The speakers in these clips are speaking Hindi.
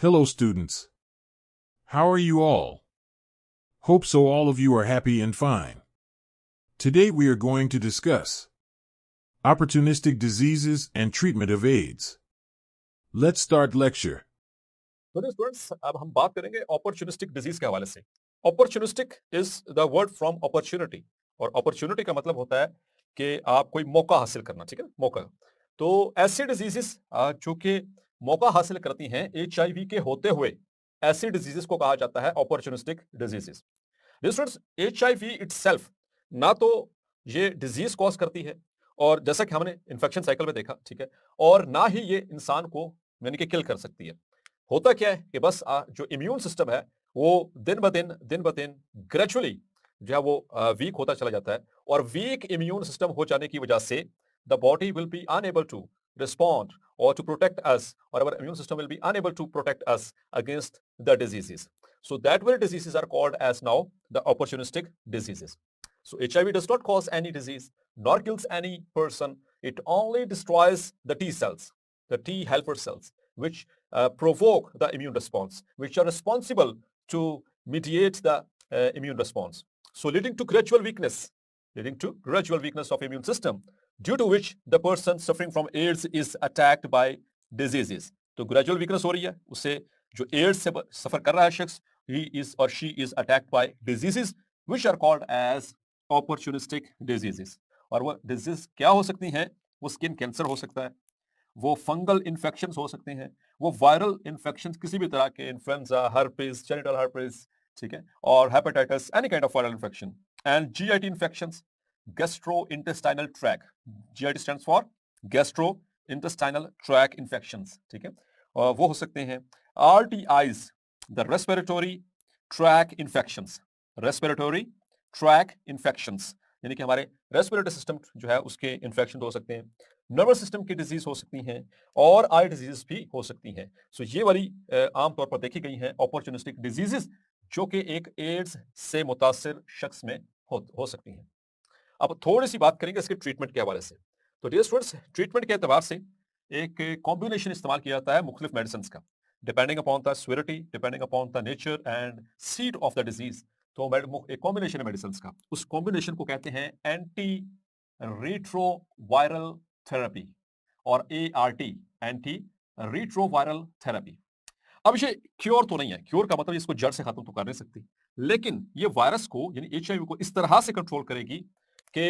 Hello students. How are you all? Hope so all of you are happy and fine. Today we are going to discuss opportunistic diseases and treatment of AIDS. Let's start lecture. So students, अब हम बात करेंगे opportunistic disease के हवाले से. Opportunistic is the word from opportunity. और opportunity का मतलब होता है कि आप कोई मौका हासिल करना, ठीक है? मौका. तो ऐसे diseases जो मौका हासिल करती हैं एच के होते हुए ऐसी डिजीजेस को कहा जाता है opportunistic diseases students H I V ना तो ये डिजीज कॉज करती है और जैसा कि हमने इन्फेक्शन साइकिल में देखा ठीक है और ना ही ये इंसान को यानी कि किल कर सकती है होता क्या है कि बस आ, जो इम्यून सिस्टम है वो दिन ब दिन दिन ब दिन ग्रेजुअली जो है वो वीक होता चला जाता है और वीक इम्यून सिस्टम हो जाने की वजह से the body will be unable to respond or to protect us or our immune system will be unable to protect us against the diseases. So that very diseases are called as now the opportunistic diseases. So HIV does not cause any disease nor kills any person. It only destroys the T cells, the T helper cells, which uh, provoke the immune response, which are responsible to mediate the uh, immune response. So leading to gradual weakness, leading to gradual weakness of immune system. Due to which the person suffering from AIDS is attacked by diseases तो ग्रेजुअल वीकनेस हो रही है उससे जो एड्स से सफर कर रहा है शख्स ही इज और she is attacked by diseases which are called as opportunistic diseases और वह डिजीज क्या हो सकती हैं वो स्किन कैंसर हो सकता है वो फंगल इन्फेक्शन हो सकते हैं वो वायरल इन्फेक्शन किसी भी तरह के इन्फ्लुएंजा हर्पीज जेनिटल हर्पीज ठीक है और hepatitis any kind of viral infection and G I T infection gastro intestinal tract G stand for gastro intestinal tract infection ठीक है वो हो सकते हैं R T I's the respiratory tract infection respiratory tract infection यानी कि हमारे रेस्पिरेटरी सिस्टम जो है उसके इन्फेक्शन हो सकते हैं नर्वस सिस्टम की डिजीज हो सकती हैं और आई डिजीज भी हो सकती हैं सो ये वाली आमतौर पर देखी गई हैं अपॉर्चुनिस्टिक डिजीजेस जो कि एक एड्स से मुतासर शख्स में हो, हो सकती हैं अब थोड़ी सी बात करेंगे इसके ट्रीटमेंट के हवाले से तो डियर स्टूडेंट्स ट्रीटमेंट के अतबार से एक कॉम्बिनेशन इस्तेमाल किया जाता है मुख्तलिफ मेडिसिन का depending upon the severity depending upon the nature and seed of the disease तो एक कॉम्बिनेशन है मेडिसिन का उस कॉम्बिनेशन को कहते हैं एंटी रिट्रो वायरल थेरेपी और A R T anti retro viral therapy अब ये क्योर तो नहीं है क्योर का मतलब इसको जड़ से खत्म तो कर नहीं सकती लेकिन ये वायरस को यानी एच को इस तरह से कंट्रोल करेगी कि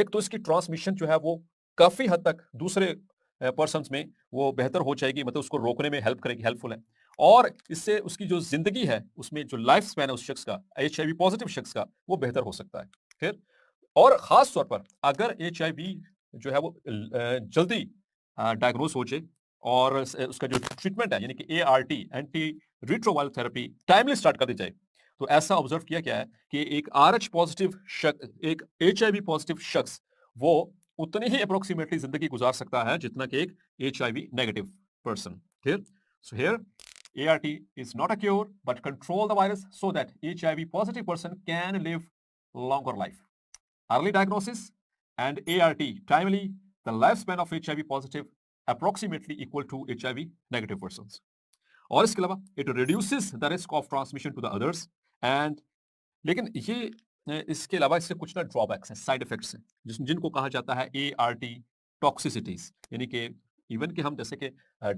एक तो इसकी ट्रांसमिशन जो है वो काफ़ी हद तक दूसरे पर्सन में वो बेहतर हो जाएगी मतलब उसको रोकने में हेल्प करेगी हेल्पफुल है और इससे उसकी जो जिंदगी है उसमें जो लाइफ स्पैन है उस शख्स का एच पॉजिटिव शख्स का वो बेहतर हो सकता है फिर और ख़ास तौर पर अगर एच जो है वो जल्दी डायग्नोज हो जाए और उसका जो ट्रीटमेंट है यानी कि A R T anti retroviral therapy timely start कर दी जाए तो ऐसा ऑब्जर्व किया गया है कि एक आर एच पॉजिटिव एक एच आई वी पॉजिटिव शख्स वो उतने ही अप्रोक्सीमेटली जिंदगी गुजार सकता है जितना कि एक H I V negative person clear so here A R T is not a cure but control the virus so that H I V positive person can live longer life early diagnosis and A R T timely the life span of H I V positive approximately equal to H I V negative person और इसके अलावा it reduces the risk of transmission to the others and लेकिन ये इसके अलावा इससे कुछ ना ड्रॉबैक्स हैं साइड इफेक्ट्स हैं जिस जिनको कहा जाता है ए आर टी टॉक्सिसिटीज यानी कि इवन कि हम जैसे कि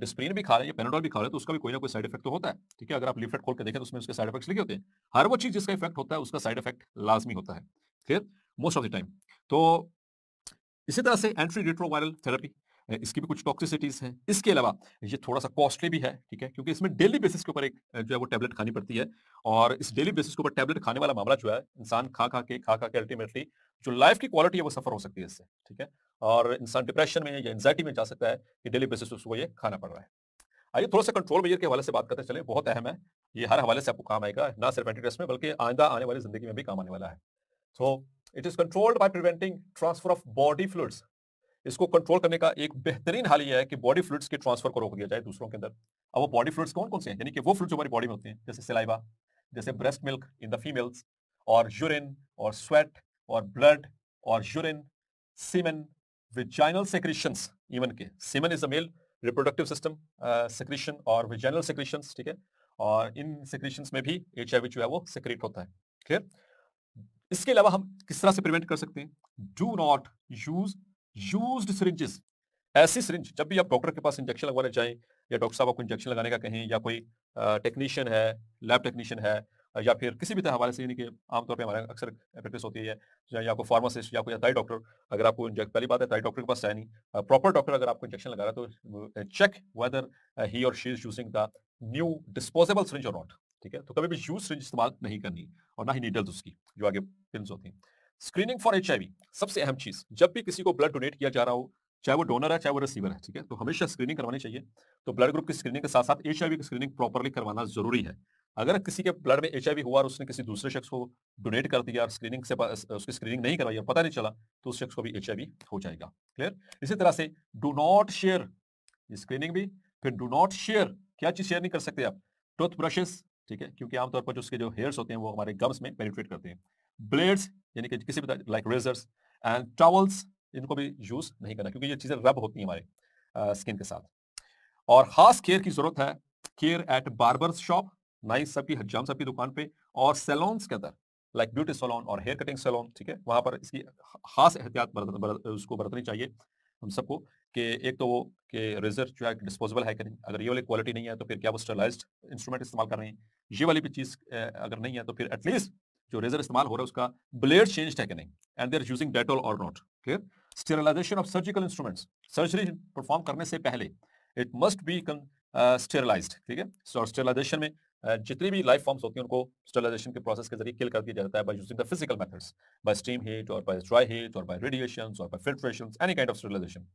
डिस्प्रीन भी खा रहे हैं या पेनाडोल भी खा रहे हैं तो उसका भी कोई ना कोई साइड इफेक्ट तो होता है ठीक है अगर आप लिफ्ट खोल के देखें तो उसमें उसके साइड इफेक्ट्स लिखे होते हैं हर वो चीज़ जिसका इफेक्ट होता है उसका साइड इफेक्ट लाजमी होता है clear most of the time तो इसी तरह से एंट्री रिट्रोवायरल थेरेपी इसकी भी कुछ टॉक्सिसिटीज हैं इसके अलावा ये थोड़ा सा कॉस्टली भी है ठीक है क्योंकि इसमें डेली बेसिस के ऊपर एक जो है वो टैबलेट खानी पड़ती है और इस डेली बेसिस के ऊपर टैबलेट खाने वाला मामला जो है इंसान खा खा के खा खा के अल्टीमेटली जो लाइफ की क्वालिटी है वो सफर हो सकती है इससे ठीक है और इंसान डिप्रेशन में या एंजाइटी में जा सकता है कि डेली बेसिस उसको ये खाना पड़ रहा है आइए थोड़ा सा कंट्रोल मेजर के हवाले से बात करते चले बहुत अहम है ये हर हवाले से आपको काम आएगा ना सिर्फ एंटीट्रेस में बल्कि आंदा आने वाली जिंदगी में भी काम आने वाला है so it is controlled by preventing transfer of body fluids इसको कंट्रोल करने का एक बेहतरीन हाल यह है कि बॉडी फ्लूड्स के ट्रांसफर को रोक दिया जाए दूसरों के अंदर अब वो बॉडी फ्लूड्स कौन कौन से हैं यानी कि वो फ्लूड्स हमारी बॉडी में होते हैं जैसे सिलाइवा जैसे breast milk in the females और यूरिन और स्वेट और ब्लड और urine semen vaginal secretions even के semen is a male reproductive system secretion और विजाइनल सेक्रीशंस ठीक है और इन सेक्रीशंस में भी एच जो है वो सेक्रेट होता है क्लियर इसके अलावा हम किस तरह से प्रिवेंट कर सकते हैं do not use use syringes ऐसी सरिंज जब भी आप डॉक्टर के पास इंजेक्शन लगवाने जाएं या डॉक्टर साहब आपको इंजेक्शन लगाने का कहें या कोई टेक्नीशियन है लैब टेक्नीशियन है या फिर किसी भी तरह हमारे से यानी कि आमतौर पर हमारे अक्सर प्रैक्टिस होती है या आपको फार्मासिस्ट या कोई दाई डॉक्टर अगर आपको इंजेक्ट पहली बात है दाई डॉक्टर के पास है नहीं प्रॉपर डॉक्टर अगर आपको इंजेक्शन लगा रहा है तो चेक वेदर ही और she is using the new disposable syringe और नॉट ठीक है तो कभी भी यूज सरिंज इस्तेमाल नहीं करनी और ना ही नीडल्स उसकी जो आगे पिन होती हैं स्क्रीनिंग फॉर एच सबसे अहम चीज जब भी किसी को ब्लड डोनेट किया जा रहा हो चाहे वो डोनर है चाहे वो रिसीवर है ठीक है तो हमेशा स्क्रीनिंग करवानी चाहिए तो ब्लड ग्रुप की स्क्रीनिंग के साथ साथ एच की स्क्रीनिंग प्रॉपरली करवाना जरूरी है अगर किसी के ब्लड में एच हुआ और उसने किसी दूसरे शख्स को डोनेट कर दिया और स्क्रीनिंग से उसकी स्क्रीनिंग नहीं करवाई पता नहीं चला तो उस शख्स को भी एच हो जाएगा क्लियर इसी तरह से डू नॉट शेयर स्क्रीनिंग भी फिर डू नॉट शेयर क्या चीज शेयर नहीं कर सकते आप टूथ ब्रशेस ठीक है क्योंकि आमतौर पर जो उसके जो हेयर्स होते हैं वो हमारे गम्स में पेनिट्रेट करते हैं ब्लेड्स यानी कि किसी भी लाइक रेजर्स एंड टॉवल्स इनको भी यूज़ नहीं करना क्योंकि ये चीज़ें रब होती हैं हमारे स्किन के साथ और ख़ास केयर की ज़रूरत है केयर एट बार्बर शॉप नाइस सबकी हजाम सबकी दुकान पे और सैलॉन्स के अंदर लाइक ब्यूटी सैलॉन और हेयर कटिंग सैलॉन ठीक है वहां पर इसकी खास एहतियात उसको बरतनी चाहिए हम सबको कि एक तो वो कि रेजर जो है डिस्पोजेबल है करें अगर ये वाली क्वालिटी नहीं है तो फिर क्या वो स्टरलाइज इंस्ट्रूमेंट इस्तेमाल कर रहे हैं ये वाली भी चीज़ अगर नहीं है तो फिर एटलीस्ट जो रेजर इस्तेमाल हो रहा है उसका ब्लेड चेंज है कि नहीं एंड देर यूजिंग डेटोल और not clear sterilization of surgical instruments surgery perform करने से पहले इट मस्ट बी स्टेरलाइज ठीक है और स्टेरलाइजेशन में uh, जितनी भी लाइफ फॉर्म्स होती हैं उनको स्टेरलाइजेशन के प्रोसेस के जरिए किल कर दिया जाता है by using the physical methods by steam heat और बाय ड्राई हीट और बाय रेडिएशन और by filtration any kind of sterilization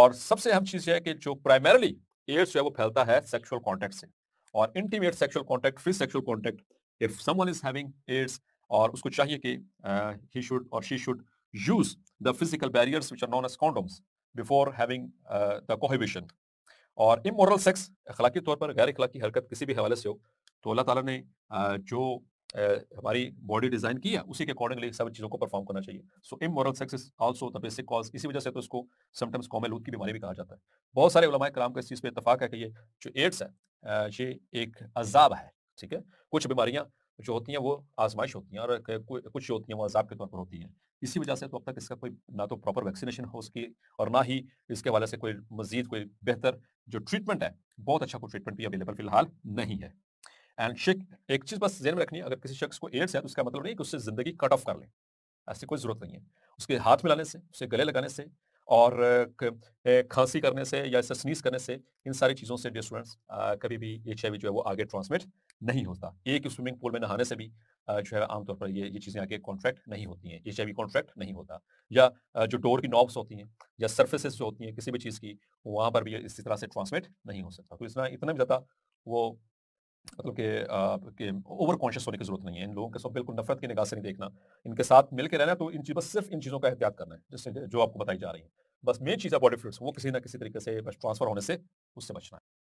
और सबसे अहम चीज़ यह है कि जो प्राइमरली एड्स जो है वो फैलता है सेक्शुअल कॉन्टैक्ट से और intimate sexual contact free sexual contact if someone is having AIDS और उसको चाहिए कि ही शुड और she should use the physical barriers which are known as condoms before having the cohabitation और इमोरल सेक्स अखलाकी तौर पर गैर अखलाकी हरकत किसी भी हवाले से हो तो अल्लाह ताला ने जो हमारी बॉडी डिजाइन किया है उसी के अकॉर्डिंगली सब चीज़ों को परफॉर्म करना चाहिए so immoral sex is also the basic cause इसी वजह से तो इसको समटाइम्स कॉमलूद की बीमारी भी कहा जाता है बहुत सारे उलमा कराम का इस चीज़ पर इतफाक़ है कि ये जो एड्स है ये एक अजाब है ठीक है कुछ बीमारियां जो होती हैं वो आजमाइश होती हैं और कुछ जो होती हैं वो अजाब के तौर पर होती हैं इसी वजह से तो अब तक इसका कोई ना तो प्रॉपर वैक्सीनेशन हो उसकी और ना ही इसके वाले से कोई मजीद कोई बेहतर जो ट्रीटमेंट है बहुत अच्छा कोई ट्रीटमेंट भी अवेलेबल फिलहाल नहीं है एंड शिक एक चीज़ बस जेन में रखनी है अगर किसी शख्स को एड्स है तो उसका मतलब नहीं कि उससे ज़िंदगी कट ऑफ कर लें ऐसी कोई ज़रूरत नहीं है उसके हाथ मिलाने से उसके गले लगाने से और खांसी करने से या इससे स्नीस करने से इन सारी चीज़ों से डियर स्टूडेंट्स कभी भी एच आई जो है वो आगे ट्रांसमिट नहीं होता एक स्विमिंग पूल में नहाने से भी जो है आमतौर पर ये ये चीज़ें आगे कॉन्ट्रैक्ट नहीं होती हैं एच आई कॉन्ट्रैक्ट नहीं होता या जो डोर की नॉब्स होती हैं या सर्फेसिस जो होती हैं किसी भी चीज़ की वहाँ पर भी इसी तरह से ट्रांसमिट नहीं हो सकता तो इतना इतना भी ज़्यादा वो मतलब कि ओवर कॉन्शियस होने की जरूरत नहीं है इन लोगों के साथ बिल्कुल नफरत की निगाह से नहीं देखना इनके साथ मिलकर रहना तो इन चीज़ बस सिर्फ इन चीज़ों का एहतियात करना है जिससे जो आपको बताई जा रही है बस मेन चीज़ है बॉडी फ्लूड्स वो किसी ना किसी तरीके से बस ट्रांसफर होने से उससे बचना है